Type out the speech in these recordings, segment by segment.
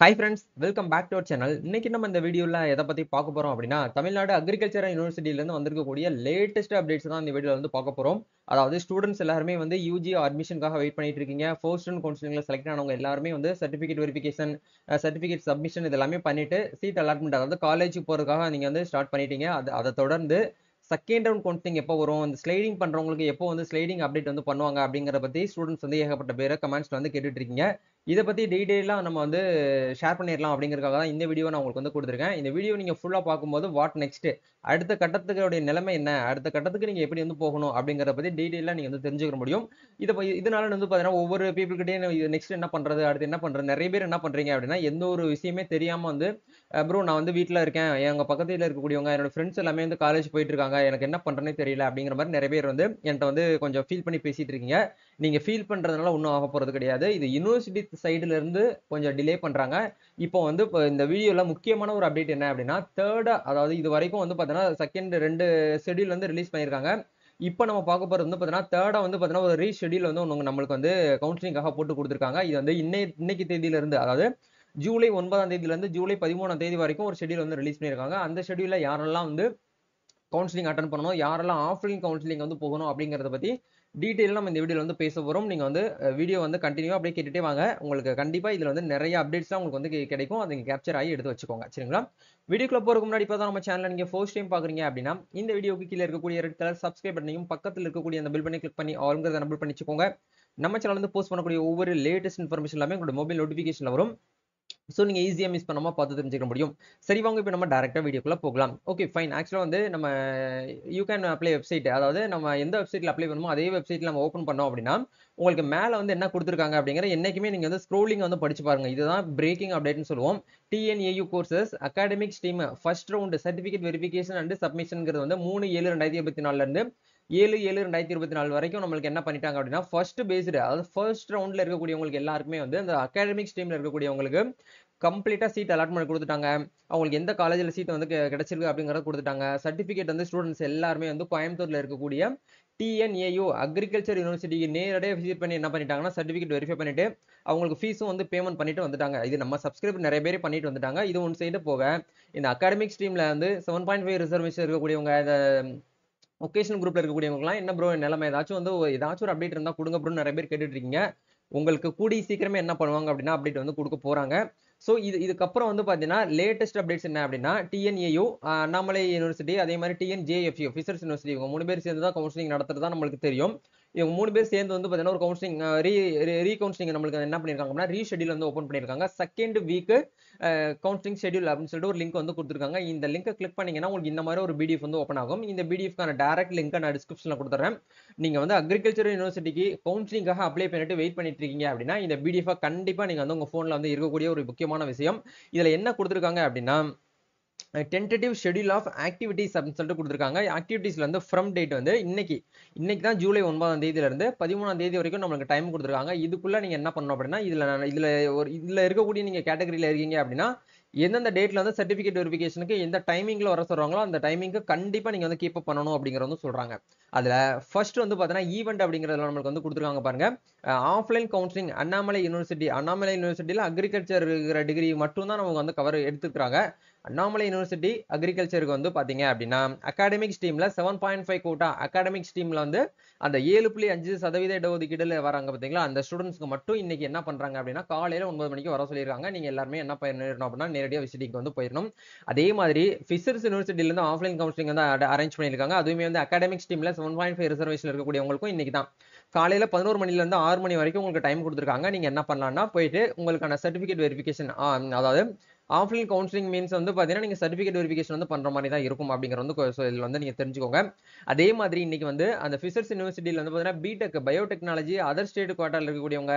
high friends welcome back to our channel இன்னைக்கு நம்ம இந்த வீடியோவில் எதை பற்றி பார்க்க போகிறோம் அப்படின்னா தமிழ்நாடு அக்ரிகல்ச்சர் யூனிவர்சிட்டியிலேருந்து வந்திருக்கக்கூடிய லேட்டஸ்ட் அப்டேட்ஸ் தான் இந்த வீடியோவில் வந்து பார்க்க போகிறோம் அதாவது ஸ்டூடெண்ட்ஸ் எல்லாருமே வந்து யூஜி அட்மிஷனுக்காக வெயிட் பண்ணிட்டு இருக்கீங்க ஃபோர்ஸ்ட் அண்ட் கவுன்சிலிங்கில் செலக்ட் ஆனவங்க எல்லாருமே வந்து சர்டிஃபிகேட் வெரிஃபிகேஷன் சர்டிஃபிகேட் சப்மிஷன் இது எல்லாமே பண்ணிட்டு சீட் அலாட்மெண்ட் அதாவது காலேஜுக்கு போகிறதுக்காக நீங்கள் வந்து ஸ்டார்ட் பண்ணிட்டீங்க அது அதை தொடர்ந்து செகண்ட் ரவுண்ட் கவுன்சிலிங் எப்போ வரும் அந்த ஸ்லைடிங் பண்ணுறவங்களுக்கு எப்போ வந்து ஸ்லைடிங் அப்டேட் வந்து பண்ணுவாங்க அப்படிங்கிற பற்றி ஸ்டூடெண்ட்ஸ் வந்து ஏகப்பட்ட பேரை கமெண்ட்ஸ் வந்து கேட்டுட்டு இருக்கீங்க இதை பற்றி டீட்டெயிலாக நம்ம வந்து ஷேர் பண்ணிடலாம் அப்படிங்கிறதுக்காக தான் இந்த வீடியோ நான் உங்களுக்கு வந்து கொடுத்துருக்கேன் இந்த வீடியோ நீங்கள் ஃபுல்லாக பார்க்கும்போது வாட் நெக்ஸ்ட்டு அடுத்த கட்டத்துக்குடைய நிலைமை என்ன அடுத்த கட்டத்துக்கு நீங்கள் எப்படி வந்து போகணும் அப்படிங்கிறத பற்றி டீட்டெயிலாக நீங்கள் வந்து தெரிஞ்சுக்க முடியும் இதை இதனால வந்து பார்த்தீங்கன்னா ஒவ்வொரு பீப்புள்கிட்டே நெக்ஸ்ட் என்ன பண்ணுறது அடுத்து என்ன பண்ணுறது நிறைய பேர் என்ன பண்ணுறீங்க அப்படின்னா எந்த ஒரு விஷயமே தெரியாமல் வந்து ப்ரோ நான் வந்து வீட்டில் இருக்கேன் எங்கள் பக்கத்தில் இருக்கக்கூடியவங்க என்னோட ஃப்ரெண்ட்ஸ் எல்லாமே வந்து காலேஜ் போயிட்டு இருக்காங்க எனக்கு என்ன பண்ணுறேன்னே தெரியல அப்படிங்கிற மாதிரி நிறைய பேர் வந்து என்கிட்ட வந்து கொஞ்சம் ஃபீல் பண்ணி பேசிகிட்டு இருக்கீங்க நீங்கள் ஃபீல் பண்ணுறதுனால ஒன்றும் ஆக போகிறது கிடையாது இது யூனிவர்சிட்டி சைடுல இருந்து கொஞ்சம் டிலே பண்றாங்க இப்போ வந்து இப்போ இந்த வீடியோல முக்கியமான ஒரு அப்டேட் என்ன அப்படின்னா தேர்டா அதாவது இது வரைக்கும் வந்து பார்த்தீங்கன்னா செகண்ட் ரெண்டு ஷெடியூல் வந்து ரிலீஸ் பண்ணியிருக்காங்க இப்போ நம்ம பார்க்க போகிறது வந்து பார்த்தீங்கன்னா தேர்டாக வந்து பார்த்தீங்கன்னா ஒரு ரீஷெடியூல் வந்து ஒன்று நம்மளுக்கு வந்து கவுன்சிலிங்காக போட்டு கொடுத்துருக்காங்க இது வந்து இன்னை இன்னைக்கு தேதியிலிருந்து அதாவது ஜூலை ஒன்பதாம் தேதியிலேருந்து ஜூலை பதிமூணாம் தேதி வரைக்கும் ஒரு ஷெடியூல் வந்து ரிலீஸ் பண்ணியிருக்காங்க அந்த ஷெடியூலில் யாரெல்லாம் வந்து கவுன்சிலிங் அட்டன் பண்ணணும் யாரெல்லாம் ஆஃப்லைன் கவுன்சிலிங் வந்து போகணும் அப்படிங்கிறத பற்றி டீட்டெயில் நம்ம இந்த வீடியோவில் வந்து பேச போகிறோம் நீங்கள் வந்து வீடியோ வந்து கண்டினியூவாக அப்படியே கேட்டுகிட்டே வாங்க உங்களுக்கு கண்டிப்பாக இதில் வந்து நிறைய அப்டேட்ஸ்லாம் உங்களுக்கு வந்து கிடைக்கும் அதை நீங்கள் கேப்ச்சர் ஆகி எடுத்து வச்சுக்கோங்க சரிங்களா வீடியோக்குள்ள போகிறதுக்கு முன்னாடி இப்போ தான் நம்ம சேனலில் நீங்கள் ஃபர்ஸ்ட் டைம் பார்க்குறீங்க அப்படின்னா இந்த வீடியோக்கு கீழே இருக்கக்கூடிய ரெட் கலர் சப்ஸ்கிரைப் பண்ணியும் பக்கத்தில் இருக்கக்கூடிய அந்த பில் பண்ணி கிளிக் பண்ணி ஆளுங்கிறத நம்பிள் பண்ணிச்சுக்கோங்க நம்ம சேனல் வந்து போஸ்ட் பண்ணக்கூடிய ஒவ்வொரு லேட்டஸ்ட் இன்ஃபர்மேஷன் எல்லாமே உங்களோட மொபைல் நோட்டிஃபிகேஷனில் வரும் ஸோ நீங்கள் ஈஸியாக மிஸ் பண்ணாமல் பார்த்து தெரிஞ்சுக்க முடியும் சரி வாங்க இப்போ நம்ம டேரெக்டாக வீடியோக்குள்ளே போகலாம் ஓகே ஃபைன் ஆக்சுவலாக வந்து நம்ம யூ கேன் அப்ளை வெப்சைட் அதாவது நம்ம எந்த வெப்சைட்டில் அப்ளை பண்ணுமோ அதே வெப்சைட்டில் நம்ம ஓப்பன் பண்ணோம் அப்படின்னா உங்களுக்கு மேலே வந்து என்ன கொடுத்துருக்காங்க அப்படிங்கிற என்றைக்குமே நீங்கள் வந்து ஸ்க்ரோலிங் வந்து படிச்சு பாருங்கள் இதுதான் பிரேக்கிங் அப்டேட்னு சொல்லுவோம் TNAU courses academic stream first round certificate verification and சப்மிஷனுங்கிறது வந்து மூணு ஏழு ரெண்டாயிரத்தி இருபத்தி நாலுலேருந்து ஏழு ஏழு ரெண்டாயிரத்தி இருபத்தி நாலு வரைக்கும் நம்மளுக்கு என்ன பண்ணிட்டாங்க அப்படின்னா ஃபர்ஸ்ட் பேஸ்டு அதாவது ஃபர்ஸ்ட் ரவுண்டில் இருக்கக்கூடியவங்களுக்கு எல்லாருக்குமே வந்து அந்த அகாடமிக் ஸ்ட்ரீமில் இருக்கக்கூடியவங்களுக்கு கம்ப்ளீட்டாக சீட் அலாட்மெண்ட் கொடுத்துட்டாங்க அவங்களுக்கு எந்த காலேஜில் சீட் வந்து கிடச்சிருக்கு அப்படிங்கிறத கொடுத்துட்டாங்க சர்டிஃபிகேட் வந்து ஸ்டூடெண்ட்ஸ் எல்லாருமே வந்து கோயம்புத்தூரில் இருக்கக்கூடிய டிஎன்ஏயு அக்ரிகல்ச்சர் யூனிவர்சிட்டிக்கு நேரடியாக விசிட் பண்ணி என்ன பண்ணிட்டாங்கன்னா சர்டிஃபிகேட் வெரிஃபை பண்ணிட்டு அவங்களுக்கு ஃபீஸும் வந்து பேமெண்ட் பண்ணிட்டு வந்துட்டாங்க இது நம்ம சப்ஸ்கிரைப் நிறைய பேர் பண்ணிட்டு வந்துட்டாங்க இது ஒன் சைடு போக இந்த அகாடமிக் ஸ்ட்ரீமில் வந்து செவன் பாயிண்ட் ஃபைவ் ரிசர்வேஷன் இருக்கக்கூடியவங்க இந்த ஒகேஷன் குரூப்ல இருக்கக்கூடியவங்கலாம் என்ன ப்ரோ நிலைமை ஏதாச்சும் வந்து ஏதாச்சும் ஒரு அப்டேட் இருந்தால் கொடுங்க ப்ரோ நிறைய பேர் கேட்டுட்டு இருக்கீங்க உங்களுக்கு கூடி சீக்கிரமே என்ன பண்ணுவாங்க அப்படின்னா அப்டேட் வந்து கொடுக்க போறாங்க ஸோ இது இதுக்கப்புறம் வந்து பார்த்தீங்கன்னா லேட்டஸ்ட் அப்டேட்ஸ் என்ன அப்படின்னா டிஎன்ஏயு அண்ணாமலை யூனிவர்சிட்டி அதே மாதிரி டிஎன்ஜேஎஃப்சி ஃபிசர்ஸ் யூனிவர்சிட்டி இவங்க மூணு பேர் சேர்ந்து தான் கவுன்சிலிங் நடத்துறதா நம்மளுக்கு தெரியும் இவங்க மூணு பேர் சேர்ந்து வந்து பார்த்தீங்கன்னா ஒரு கவுன்சிலிங் ரீ ரீ கவுன்சிலிங் நம்மளுக்கு என்ன பண்ணியிருக்காங்க அப்படின்னா ரீ ஷெடியூல் வந்து ஓப்பன் பண்ணியிருக்காங்க செகண்ட் வீக்கு கவுன்சிலிங் ஷெடியூல் அப்படின்னு சொல்லிட்டு ஒரு லிங்க் வந்து கொடுத்துருக்காங்க இந்த லிங்கை கிளிக் பண்ணீங்கன்னா உங்களுக்கு இந்த மாதிரி ஒரு பிடிஎஃப் வந்து ஓப்பன் ஆகும் இந்த பிடிஎஃப்கான டேரக்ட் லிங்கை நான் டிஸ்கிரிப்ஷனில் கொடுத்துறேன் நீங்கள் வந்து அக்ரிகல்ச்சர் யூனிவர்சிட்டிக்கு கவுன்சிலிங்காக அப்ளை பண்ணிட்டு வெயிட் பண்ணிட்டு இருக்கீங்க அப்படின்னா இந்த பிடிஎஃபாக கண்டிப்பாக நீங்கள் வந்து உங்கள் ஃபோனில் வந்து இருக்கக்கூடிய ஒரு முக்கியமான விஷயம் இதில் என்ன கொடுத்துருக்காங்க அப்படின்னா டென்டேட்டிவ் ஷெடியூல் ஆஃப் ஆக்டிவிட்டிஸ் அப்படின்னு சொல்லிட்டு கொடுத்துருக்காங்க ஆக்டிவிட்டிஸ்ல வந்து ஃப்ரம் டேட் வந்து இன்னைக்கு இன்னைக்கு தான் ஜூலை ஒன்பதாம் தேதியிலிருந்து பதிமூணாம் தேதி வரைக்கும் நம்மளுக்கு டைம் கொடுத்துருக்காங்க இதுக்குள்ள நீங்க என்ன பண்ணணும் அப்படின்னா இதுல இதுல ஒரு இதுல இருக்கக்கூடிய நீங்க கேட்டகரியில இருக்கீங்க அப்படின்னா எந்தெந்த டேட்ல வந்து சர்டிபிகேட் வெரிஃபிகேஷனுக்கு எந்த டைமிங்ல வர சொல்றாங்களோ அந்த டைமிங்க்கு கண்டிப்பா நீங்க வந்து கீப் அப் பண்ணணும் அப்படிங்கறது வந்து சொல்றாங்க அதுல ஃபர்ஸ்ட் வந்து பாத்தீங்கன்னா ஈவெண்ட் அப்படிங்கறதுல நம்மளுக்கு வந்து கொடுத்துருக்காங்க பாருங்க offline counselling Annamalai university Annamalai யூனிவர்சிட்டியில அக்ரிகல்ச்சர் இருக்கிற டிகிரி மட்டும் தான் நமக்கு வந்து கவர் எடுத்துக்கிறாங்க அண்ணாமலை யூனிவர்சிட்டி அக்ரிகல்ச்சருக்கு வந்து பார்த்தீங்க அப்படின்னா அகாடமிக்ஸ் டீமில் seven point five quota academics டீமில் வந்து அந்த ஏழு புள்ளி அஞ்சு சதவீத இடஒதுக்கீடுல வராங்க பார்த்தீங்களா அந்த ஸ்டூடெண்ட்ஸ்க்கு மட்டும் இன்றைக்கி என்ன பண்ணுறாங்க அப்படின்னா காலையில் ஒன்பது மணிக்கு வர சொல்லியிருக்காங்க நீங்கள் எல்லாருமே என்ன பண்ணிடணும் அப்படின்னா நேரடியாக விசிட்டிக்கு வந்து போயிடணும் அதே மாதிரி ஃபிஷர்ஸ் யூனிவர்சிட்டியிலேருந்து ஆஃப்லைன் கவுன்சிலிங் வந்து அரேஞ்ச் பண்ணியிருக்காங்க அதுவுமே வந்து அகாடமிக்ஸ் டீமில் செவன் பாயிண்ட் ஃபைவ் ரிசர்வேஷன் இருக்கக்கூடியவங்களுக்கும் இன்னைக்கு தான் காலையில் பதினோரு மணிலேருந்து ஆறு மணி வரைக்கும் உங்களுக்கு டைம் கொடுத்துருக்காங்க நீங்கள் என்ன பண்ணலான்னா போயிட்டு உங்களுக்கான சர்டிஃபிகேட் வெரிஃபிகேஷன் அதாவது ஆஃப்லைன் கவுன்சிலிங் மீன்ஸ் வந்து பார்த்தீங்கன்னா நீங்கள் சர்டிஃபிகேட் வெரிஃபிகேஷன் வந்து பண்ணுற மாதிரி தான் இருக்கும் அப்படிங்கிற வந்து இதில் வந்து நீங்கள் தெரிஞ்சுக்கோங்க அதே மாதிரி இன்றைக்கி வந்து அந்த ஃபிசர்ஸ் யூனிவர்சிட்டியில் வந்து பார்த்தீங்கன்னா பிடெக் பயோடெக்னாலஜி அதர் ஸ்டேட் குவார்ட்டரில் இருக்கக்கூடியவங்க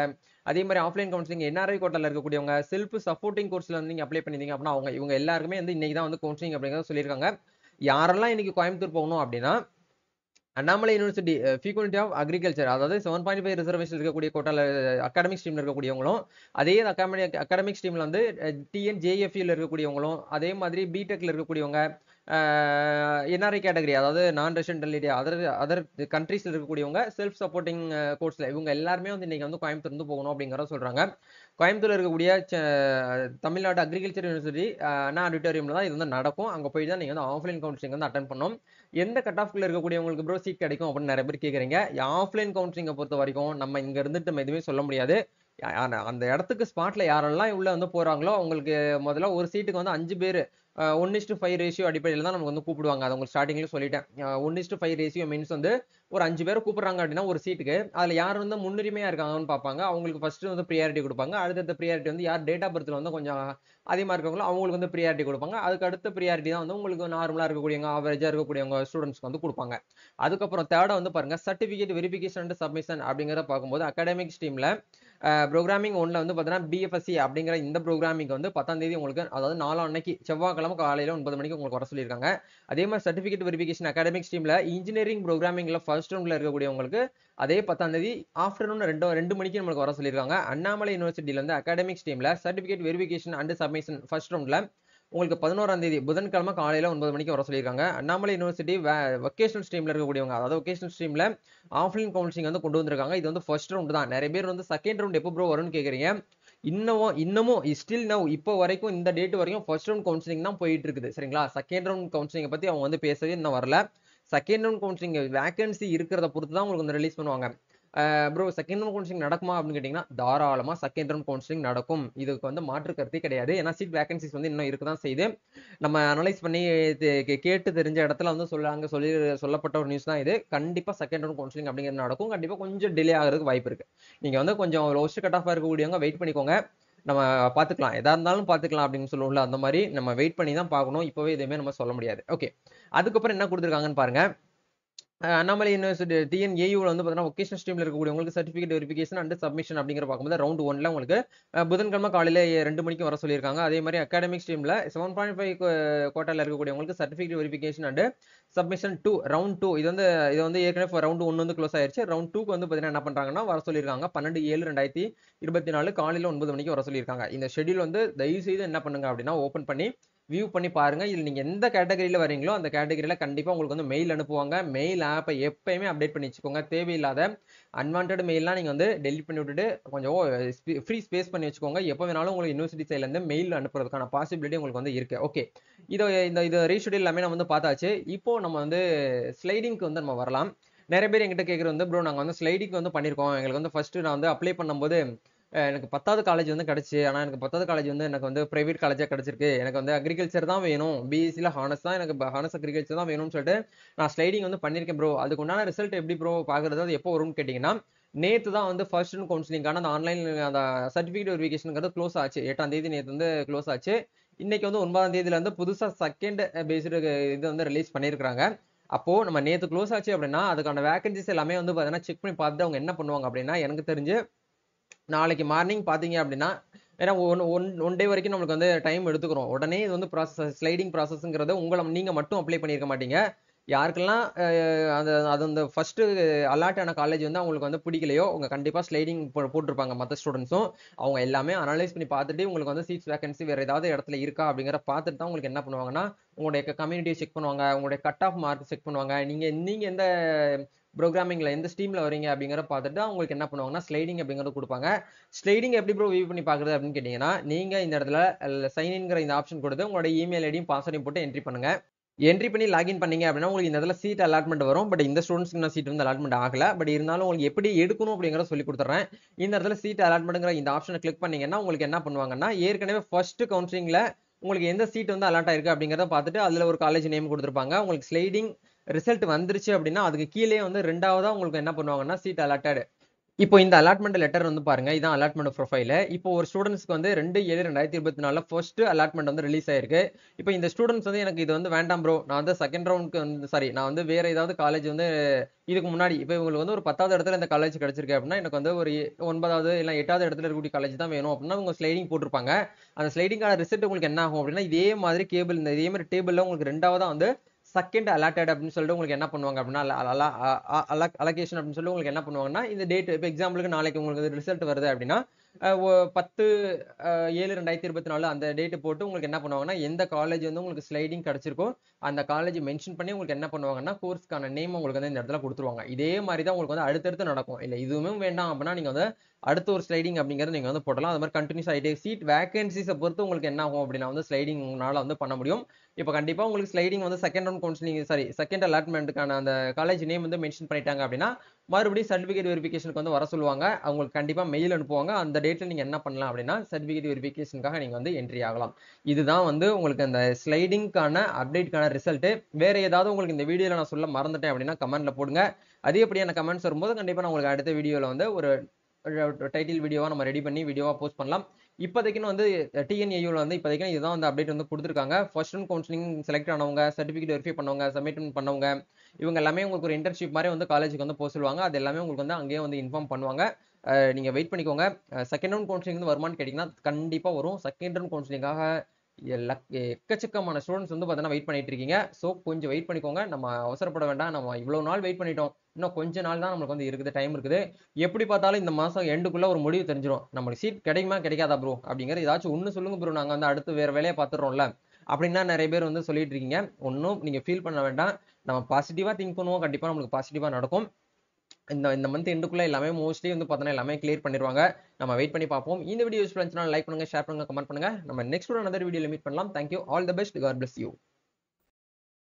அதே மாதிரி ஆஃப்லைன் கவுன்சிலிங் என்ஆர்ஐ குவார்ட்டரில் இருக்கக்கூடியவங்க செல்ஃப் சப்போர்ட்டிங் கோர்ஸில் வந்து நீங்கள் அப்ளை பண்ணிங்க அப்படின்னா அவங்க இவங்க எல்லாருமே வந்து இன்றைக்கி தான் வந்து கவுன்சிலிங் அப்படிங்கிறத சொல்லியிருக்காங்க யாரெல்லாம் இன்றைக்கி கோயம்புத்தூர் போகணும் அப்படின்னா Annamalai university faculty of agriculture அதாவது செவன் பாயிண்ட் ஃபைவ் ரிசர்வேஷன் இருக்கக்கூடிய கோட்டால அகாடமிக் ஸ்ட்ரீமில் இருக்கக்கூடியவங்களும் அதே அகாடமிக் அகாடமிக் ஸ்ட்ரீமில் வந்து டிஎன் ஜேஎஃப்யூல e இருக்கக்கூடியவங்களும் அதே மாதிரி பிடெக்கில் இருக்கக்கூடியவங்க என்ஆர்ஐ கேட்டகரி அதாவது நான் ரெசிடென்டல் ஏரியா அதர் அதர் கண்ட்ரீஸில் இருக்கக்கூடியவங்க செல்ஃப் சப்போர்ட்டிங் கோர்ஸில் இவங்க எல்லாருமே வந்து இன்றைக்கி வந்து கோயம்புத்தூர் வந்து போகணும் அப்படிங்கிற சொல்கிறாங்க கோயம்புத்தூர் இருக்கக்கூடிய தமிழ்நாடு அக்ரிகல்ச்சர் யூனிவர்சிட்டி அண்ணா ஆடிட்டோரியமில் தான் இது வந்து நடக்கும் அங்கே போய் தான் நீங்கள் வந்து ஆஃப்லைன் கவுன்சிலிங் வந்து அட்டன் பண்ணணும் எந்த கட் ஆஃப்ல இருக்கக்கூடியவங்களுக்கு ப்ரோ சீட் கிடைக்கும் அப்படின்னு நிறைய பேர் கேட்குறீங்க ஆஃப்லைன் கவுன்சிலிங்கை பொறுத்த வரைக்கும் நம்ம இங்க இருந்துட்டு நம்ம எதுவுமே சொல்ல முடியாது அந்த இடத்துக்கு ஸ்பாட்ல யாரெல்லாம் உள்ள வந்து போறாங்களோ அவங்களுக்கு முதல்ல ஒரு சீட்டுக்கு வந்து அஞ்சு பேர் ஒன் இஸ்டு ஃபைவ் ரேஷியோ அடிப்படையில் தான் நமக்கு வந்து கூப்பிடுவாங்க அதை உங்களுக்கு ஸ்டார்டிங்லேயே சொல்லிட்டேன் one is to five ratio means வந்து ஒரு அஞ்சு பேர் கூப்பிட்றாங்க அப்படின்னா ஒரு சீட்டுக்கு அதில் யார் வந்து முன்னுரிமையாக இருக்காங்கன்னு பார்ப்பாங்க அவங்களுக்கு ஃபஸ்ட்டு வந்து ப்ரியாரிட்டி கொடுப்பாங்க அடுத்தடுத்த ப்ரியாரிட்டி வந்து யார் டேட் ஆஃப் பர்த்தில் வந்து கொஞ்சம் அதிகமாக இருக்கவங்களோ அவங்களுக்கு வந்து ப்ரியாரிட்டி கொடுப்பாங்க அதுக்கு அடுத்த ப்ரியாரிட்டி தான் வந்து உங்களுக்கு நார்மலாக இருக்கக்கூடியவங்க ஆவரேஜாக இருக்கக்கூடியவங்க ஸ்டூடெண்ட்ஸ்க்கு வந்து கொடுப்பாங்க அதுக்கப்புறம் தேர்டாக வந்து பாருங்கள் சர்டிஃபிகேட் வெரிஃபிகேஷன் அண்ட் சப்மிஷன் அப்படிங்கிறத பார்க்கும்போது அகாடமிக் ஸ்ட்ரீமில் ப்ரோக்ராமிங் ஒன்ல வந்து பார்த்தீங்கன்னா பிஎஃப்எஸ்சி அப்படிங்கிற இந்த ப்ரோக்ராமிங் வந்து பத்தாம் தேதி உங்களுக்கு அதாவது நாலாம் அன்னைக்கு செவ்வாய்க்கிழமை காலையில் ஒன்பது மணிக்கு உங்களுக்கு வர சொல்லியிருக்காங்க அதே மாதிரி சர்டிஃபிகேட் வெரிஃபிகேஷன் அகாடமிக் ஸ்ட்ரீமில் இன்ஜினியரிங் ப்ரோக்ராமிங்கில் ஃபர்ஸ்ட் ரூமில் உங்களுக்கு அதே பத்தாம் தேதி ஆஃப்டர்நூன் ரெண்டு ரெண்டு மணிக்கு நம்மளுக்கு வர சொல்லியிருக்காங்க அண்ணாமலை யூனிவர்சிட்டியில் வந்து அகாடமிக் ஸ்ட்ரீமில் certificate verification and submission first ரவுண்டில் உங்களுக்கு பதினோராம் தேதி புதன்கிழமை காலையில் ஒன்பது மணிக்கு வர சொல்லியிருக்காங்க அண்ணாமலை யூனிவர்சிட்டி வொக்கேஷனல் ஸ்ட்ரீமில் இருக்கக்கூடியவங்க அதாவது வொக்கேஷனல் ஸ்ட்ரீமில் ஆஃப்லைன் கவுன்சிலிங் வந்து கொண்டு வந்திருக்காங்க இது வந்து ஃபர்ஸ்ட் ரவுண்டு தான் நிறைய பேர் வந்து செகண்ட் ரவுண்ட் எப்போ ப்ரோ வரும்னு கேட்குறீங்க இன்னமும் இன்னமும் ஸ்டில் நவ் இப்போ வரைக்கும் இந்த டேட் வரைக்கும் ஃபர்ஸ்ட் ரவுண்ட் கவுன்சிலிங் தான் போயிட்டு இருக்குது சரிங்களா செகண்ட் ரவுண்ட் கவுன்சிலிங்கை பற்றி அவங்க வந்து பேசவே இன்னும் வரல செகண்ட் ரவுண்ட் கவுன்சிலிங் வேகன்சி இருக்கிறத பொறுத்து தான் உங்களுக்கு வந்து ரிலீஸ் பண்ணுவாங்க ப்ரோ செகண்ட் கவுன்சிலிங் நடக்குமா அப்படின்னு கேட்டிங்கன்னா தாராளமாக செகண்ட் ரவுண்ட் கவுன்சிலிங் நடக்கும் இதுக்கு வந்து மாற்று கருத்தே கிடையாது ஏன்னா சீட் வேகன்சிஸ் வந்து இன்னும் இருக்க தான் செய்யுது நம்ம அனலைஸ் பண்ணி கேட்டு தெரிஞ்ச இடத்துல வந்து சொல்லாங்க சொல்லி சொல்லப்பட்ட ஒரு நியூஸ் தான் இது கண்டிப்பாக செகண்ட் ரவுண்ட் கவுன்சிலிங் அப்படிங்கிறது நடக்கும் கண்டிப்பாக கொஞ்சம் டிலே ஆகிறதுக்கு வாய்ப்பு இருக்குது நீங்கள் வந்து கொஞ்சம் லோஸ்ட் கட் ஆஃபாக இருக்கக்கூடியவங்க வெயிட் பண்ணிக்கோங்க நம்ம பார்த்துக்கலாம் எதா இருந்தாலும் பார்த்துக்கலாம் அப்படின்னு சொல்லுவோம்ல அந்த மாதிரி நம்ம வெயிட் பண்ணி தான் பார்க்கணும் இப்போவே எதுவுமே நம்ம சொல்ல முடியாது ஓகே அதுக்கப்புறம் என்ன கொடுத்துருக்காங்கன்னு பாருங்கள் அண்ணாமலை யூனிவர்சிட்டி டிஎன்ஏயூவில் வந்து பார்த்தீங்கன்னா ஒகேஷன் ஸ்ட்ரீமில் இருக்கக்கூடிய உங்களுக்கு சர்டிஃபிகேட் வெரிஃபிகேஷன் அண்ட் சப்மிஷன் அப்படிங்கிற பார்க்கும்போது ரவுண்ட் ஒன்ல உங்களுக்கு புதன்கிழமை காலையில் ரெண்டு மணிக்கு வர சொல்லியிருக்காங்க அதே மாதிரி அகாடமிக் ஸ்ட்ரீமில் செவன் பாயிண்ட் ஃபைவ் கோட்டாவில் இருக்கக்கூடிய உங்களுக்கு certificate verification and submission to round two இது வந்து இது வந்து ஏற்கனவே ரவுண்ட் ஒன்று வந்து க்ளோஸ் ஆயிடுச்சு ரவுண்ட் டூக்கு வந்து பார்த்தீங்கன்னா என்ன பண்ணுறாங்கன்னா வர சொல்லியிருக்காங்க பன்னெண்டு ஏழு ரெண்டாயிரத்தி இருபத்தி நாலு காலையில் ஒன்பது மணிக்கு வர சொல்லியிருக்காங்க இந்த ஷெடியூல் வந்து தயவு செய்து என்ன பண்ணுங்க அப்படின்னா ஓப்பன் பண்ணி வியூ பண்ணி பாருங்கள் இதில் நீங்கள் எந்த கேட்டகரியில் வரீங்களோ அந்த கேட்டகரியில் கண்டிப்பாக உங்களுக்கு வந்து மெயில் அனுப்புவாங்க மெயில் ஆப்பை எப்பயுமே அப்டேட் பண்ணி வச்சுக்கோங்க தேவையில்லாத அன்வான்ட் மெயிலாம் நீங்கள் வந்து டெலிட் பண்ணி விட்டுட்டு கொஞ்சம் ஃப்ரீ ஸ்பேஸ் பண்ணி வச்சுக்கோங்க எப்போ வேணாலும் உங்களுக்கு யூனிவர்சிட்டி சைட்லேருந்து மெயில் அனுப்புறதுக்கான பாசிபிலிட்டி உங்களுக்கு வந்து இருக்குது ஓகே இதை இந்த இது ரீஷெடியூல் எல்லாமே நம்ம வந்து பார்த்தாச்சு இப்போது நம்ம வந்து ஸ்லைடிங்க்கு வந்து நம்ம வரலாம் நிறைய பேர் எங்கிட்ட கேட்குறது வந்து ப்ரோ நாங்கள் வந்து ஸ்லைடிங் வந்து பண்ணியிருக்கோம் எங்களுக்கு வந்து ஃபஸ்ட்டு நான் வந்து அப்ளை பண்ணும்போது எனக்கு பத்தாவது காலேஜ் வந்து கிடச்சி ஆனால் எனக்கு பத்தாவது காலேஜ் வந்து எனக்கு வந்து ப்ரைவேட் காலேஜாக கிடச்சிருக்கு எனக்கு வந்து அக்ரிகல்ச்சர் தான் வேணும் பிஎஸ்சியில் ஹானஸ் தான் எனக்கு ஹானஸ் அக்ரிகல்ச்சர் தான் வேணும்னு சொல்லிட்டு நான் ஸ்லைடிங் வந்து பண்ணியிருக்கேன் ப்ரோ அதுக்கு உண்டான ரிசல்ட் எப்படி ப்ரோ பார்க்குறது அது எப்போ வரும்னு கேட்டிங்கன்னா நேற்று தான் வந்து ஃபர்ஸ்ட் கவுன்சிலிங்கான அந்த ஆன்லைன் அந்த சர்டிஃபிகேட் வெரிஃபிகேஷனுங்கிறது க்ளோஸ் ஆச்சு எட்டாம் தேதி நேற்று வந்து க்ளோஸ் ஆச்சு இன்னைக்கு வந்து ஒன்பதாம் தேதியில வந்து புதுசாக செகண்ட் பேஸ்டு இது வந்து ரிலீஸ் பண்ணியிருக்காங்க அப்போது நம்ம நேற்று க்ளோஸ் ஆச்சு அப்படின்னா அதுக்கான வேகன்சிஸ் எல்லாமே வந்து பார்த்தீங்கன்னா செக் பண்ணி பார்த்துட்டு அவங்க என்ன பண்ணுவாங்க அப்படின்னா எனக்கு தெரிஞ்சு நாளைக்கு மார்னிங் பார்த்தீங்க அப்படின்னா ஏன்னா ஒன் ஒன் ஒன் டே வரைக்கும் நம்மளுக்கு வந்து டைம் எடுத்துக்கிறோம் உடனே இது வந்து ப்ராசஸ் ஸ்லைடிங் ப்ராசஸ்ங்கிறத உங்களை நீங்கள் மட்டும் அப்ளை பண்ணியிருக்க மாட்டீங்க யாருக்கெல்லாம் அந்த அது அந்த ஃபஸ்ட்டு அலாட்டான ஆன காலேஜ் வந்து அவங்களுக்கு வந்து பிடிக்கலையோ அவங்க கண்டிப்பாக ஸ்லைடிங் போட்டிருப்பாங்க மற்ற ஸ்டூடெண்ட்ஸும் அவங்க எல்லாமே அனலைஸ் பண்ணி பார்த்துட்டு உங்களுக்கு வந்து சீட்ஸ் வேகன்சி வேறு ஏதாவது இடத்துல இருக்கா அப்படிங்கிற பார்த்துட்டு தான் உங்களுக்கு என்ன பண்ணுவாங்கன்னா உங்களுடைய கம்யூனிட்டியை செக் பண்ணுவாங்க உங்களுடைய கட் ஆஃப் மார்க் செக் பண்ணுவாங்க நீங்கள் நீங்கள் எந்த ப்ரோக்ராமிங்கில் எந்த ஸ்டீமில் வரீங்க அப்படிங்கிற பார்த்துட்டு அவங்களுக்கு என்ன பண்ணுவாங்கன்னா ஸ்லைடிங் அப்படிங்கிறது கொடுப்பாங்க ஸ்லைடிங் எப்படி ப்ரோ வியூ பண்ணி பார்க்குறது அப்படின்னு கேட்டிங்கன்னா நீங்கள் இந்த இடத்துல சைன்ங்கிற இந்த ஆப்ஷன் கொடுத்து உங்களோட இமெயில் ஐடியும் பாஸ்வேர்டையும் போட்டு என்ட்ரி பண்ணுங்கள் என்ட்ரி பண்ணி லாகின் பண்ணீங்க அப்படின்னா உங்களுக்கு இந்த இடத்துல சீட் அலாட்மெண்ட் வரும் பட் இந்த ஸ்டூடெண்ட்ஸ்க்கு சீட் வந்து அலாட்மெண்ட் ஆகல பட் இருந்தாலும் உங்களுக்கு எப்படி எடுக்கணும் அப்படிங்கிறத சொல்லி கொடுத்துறேன் இந்த இடத்துல சீட் அலாட்மெண்ட்ங்கிற இந்த ஆப்ஷனை கிளிக் பண்ணிங்கன்னா உங்களுக்கு என்ன பண்ணுவாங்கன்னா ஏற்கனவே ஃபர்ஸ்ட் கவுன்சிலிங்கில் உங்களுக்கு எந்த சீட் வந்து அலாட் ஆயிருக்கு அப்படிங்கிறத பார்த்துட்டு அதில் ஒரு காலேஜ் நேம் கொடுத்துருப்பாங்க உங்களுக்கு ஸ்லைடிங் ரிசல்ட் வந்துருச்சு அப்படின்னா அதுக்கு கீழே வந்து ரெண்டாவதாக உங்களுக்கு என்ன பண்ணுவாங்கன்னா சீட் அலாட்டட் இப்போ இந்த அலாட்மெண்ட் லெட்டர் வந்து பாருங்க இதான் அலாட்மெண்ட் ப்ரொஃபைல் இப்போ ஒரு ஸ்டூடெண்ட்ஸ்க்கு வந்து ரெண்டு ஏழு ரெண்டாயிரத்தி இருபத்தி நாலில் ஃபர்ஸ்ட் அலாட்மெண்ட் வந்து ரிலீஸ் ஆயிருக்கு இப்போ இந்த ஸ்டூடெண்ட்ஸ் வந்து எனக்கு இது வந்து வேண்டாம் ப்ரோ நான் வந்து செகண்ட் ரவுண்டுக்கு வந்து சாரி நான் வந்து வேற ஏதாவது காலேஜ் வந்து இதுக்கு முன்னாடி இப்போ இவங்களுக்கு வந்து ஒரு பத்தாவது இடத்துல இந்த காலேஜ் கிடைச்சிருக்கு அப்படின்னா எனக்கு வந்து ஒரு ஒன்பதாவது இல்லை எட்டாவது இடத்துல இருக்கக்கூடிய காலேஜ் தான் வேணும் அப்படின்னா உங்க ஸ்லைடிங் போட்டிருப்பாங்க அந்த ஸ்லைடிங்கான ரிசல்ட் உங்களுக்கு என்ன ஆகும் அப்படின்னா இதே மாதிரி கேபிள் இந்த இதே மாதிரி டேபிளில் உங்களுக்கு ரெண்டாவதாக வந்து செகண்ட் அலாட்டட் அப்படின்னு சொல்லிட்டு உங்களுக்கு என்ன பண்ணுவாங்க அப்படின்னா அலகேஷன் அப்படின்னு சொல்லிட்டு உங்களுக்கு என்ன பண்ணுவாங்கன்னா இந்த டேட் இப்போ எக்ஸாம்பிளுக்கு நாளைக்கு உங்களுக்கு ரிசல்ட் வருது அப்படின்னா பத்து ஏழு ரெண்டாயிரத்தி இருபத்தி நாலு அந்த டேட்டு போட்டு உங்களுக்கு என்ன பண்ணுவாங்கன்னா எந்த காலேஜ் வந்து உங்களுக்கு ஸ்லைடிங் கிடச்சிருக்கோ அந்த காலேஜ் மென்ஷன் பண்ணி உங்களுக்கு என்ன பண்ணுவாங்கன்னா கோர்ஸ்க்கான நேம் உங்களுக்கு வந்து இந்த இடத்துல கொடுத்துருவாங்க இதே மாதிரி தான் உங்களுக்கு வந்து அடுத்தடுத்து நடக்கும் இல்லை இதுவுமே வேண்டாம் அப்படின்னா நீங்கள் வந்து அடுத்த ஒரு ஸ்லைடிங் அப்படிங்கிறது நீங்கள் வந்து போடலாம் அது மாதிரி கண்டினியூஸ் ஆகிட்டே சீட் வேகன்சிஸை பொறுத்து உங்களுக்கு என்ன ஆகும் அப்படின்னா வந்து ஸ்லைடிங்னால வந்து பண்ண முடியும் இப்போ கண்டிப்பாக உங்களுக்கு ஸ்லைடிங் வந்து second round counselling sorry second அலாட்மெண்ட்டுக்கான அந்த காலேஜ் நேம் வந்து மென்ஷன் பண்ணிட்டாங்க அப்படின்னா மறுபடியும் சர்டிஃபிகேட் வெரிஃபிகேஷனுக்கு வந்து வர சொல்லுவாங்க அவங்களுக்கு கண்டிப்பாக மெயில் அனுப்புவாங்க அந்த டேட்டில் நீங்கள் என்ன பண்ணலாம் அப்படின்னா சர்டிஃபிகேட் வெரிஃபிகேஷனுக்காக நீங்கள் வந்து என்ட்ரி ஆகலாம் இதுதான் வந்து உங்களுக்கு அந்த ஸ்லைடிங்க்கான அப்டேட்டுக்கான ரிசல்ட்டு வேறு ஏதாவது உங்களுக்கு இந்த வீடியோவில் நான் சொல்ல மறந்துட்டேன் அப்படின்னா கமெண்ட்டில் போடுங்க அதிகப்படியான கமெண்ட்ஸ் வரும்போது கண்டிப்பாக நான் உங்களுக்கு அடுத்த வீடியோவில் வந்து ஒரு டைட்டில் வீடியோவாக நம்ம ரெடி பண்ணி வீடியோவாக போஸ்ட் பண்ணலாம் இப்போதைக்குன்னு வந்து டிஎன்ஏயூவில் வந்து இப்போதைக்கு இதுதான் வந்து அப்டேட் வந்து கொடுத்துருக்காங்க ஃபர்ஸ்ட் ரவுண்ட் கவுன்சிலிங் செலக்ட் ஆனவங்க சர்டிஃபிகேட் வெரிஃபை பண்ணவங்க சப்மிட் பண்ணவங்க இவங்க எல்லாமே உங்களுக்கு ஒரு இன்டர்ன்ஷிப் மாதிரி வந்து காலேஜுக்கு வந்து போக சொல்லுவாங்க அது எல்லாமே உங்களுக்கு வந்து அங்கேயே வந்து இன்ஃபார்ம் பண்ணுவாங்க நீங்கள் வெயிட் பண்ணிக்கோங்க செகண்ட் ரவுண்ட் கவுன்சிலிங் வந்து வருமானு கேட்டிங்கன்னா கண்டிப்பாக வரும் செகண்ட் ரவுண்ட் கவுன்சிலிங்காக எக்கச்சக்கமான ஸ்டூடெண்ட்ஸ் வந்து பார்த்தீங்கன்னா வெயிட் பண்ணிட்டு இருக்கீங்க ஸோ கொஞ்சம் வெயிட் பண்ணிக்கோங்க நம்ம அவசரப்பட வேண்டாம் நம்ம இவ்வளோ நாள் வெயிட் பண்ணிட்டோம் இன்னும் கொஞ்ச நாள் தான் நம்மளுக்கு வந்து இருக்குது டைம் இருக்குது எப்படி பார்த்தாலும் இந்த மாதம் எண்டுக்குள்ளே ஒரு முடிவு தெரிஞ்சிடும் நம்மளுக்கு சீட் கிடைக்குமா கிடைக்காதா ப்ரோ அப்படிங்கிற ஏதாச்சும் ஒன்று சொல்லுங்க ப்ரோ நாங்கள் வந்து அடுத்து வேறு வேலையை பார்த்துடுறோம்ல அப்படின்னா நிறைய பேர் வந்து சொல்லிட்டு இருக்கீங்க ஒன்றும் நீங்கள் ஃபீல் பண்ண வேண்டாம் நம்ம பாசிட்டிவாக திங்க் பண்ணுவோம் கண்டிப்பாக நம்மளுக்கு பாசிட்டிவாக நடக்கும் இந்த இந்த மந்த் எண்டுக்குள்ளே எல்லாமே மோஸ்ட்லி வந்து பார்த்தோன்னா எல்லாமே கிளியர் பண்ணிடுவாங்க நம்ம வெயிட் பண்ணி பார்ப்போம் இந்த வீடியோ யூஸ் பண்ணிச்சுனா லைக் பண்ணுங்கள் ஷேர் பண்ணுங்கள் கமெண்ட் பண்ணுங்கள் நம்ம நெக்ஸ்ட் ஒரு அனதர் வீடியோ மீட் பண்ணலாம் thank you all the best god bless you